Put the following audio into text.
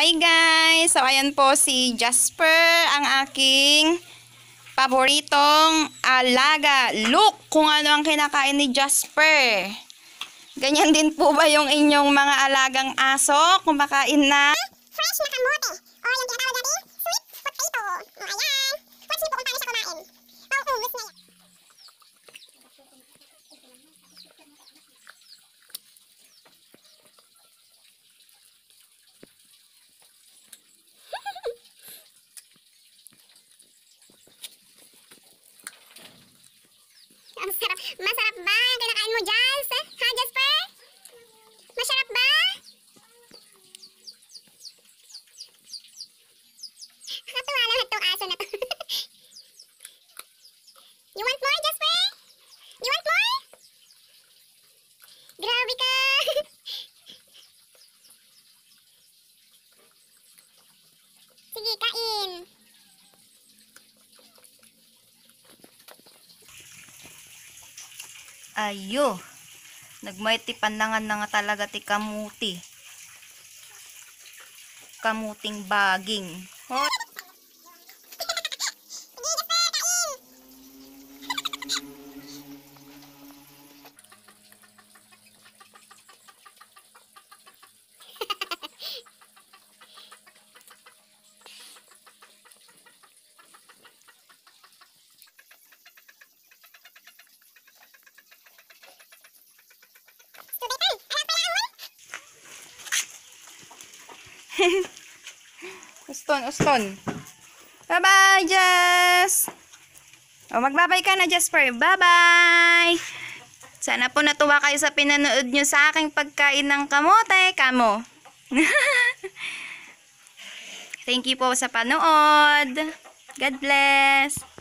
Hi guys! So ayan po si Jasper, ang aking paboritong alaga. Look kung ano ang kinakain ni Jasper. Ganyan din po ba yung inyong mga alagang aso? Kumakain na? Fresh na Natuwa lahat tong aso na to. you want more, Jasper? You want more? Grabe ka! Sige, kain. Ayo. Nagmaiti pandangan na nga talaga ti kamuti. Kamuting baging. Hot. uston, uston. Bye-bye, Jess! O, magbabay ka na, Jasper. Bye-bye! Sana po natuwa kayo sa pinanood nyo sa aking pagkain ng kamote, kamo. Thank you po sa panood. God bless!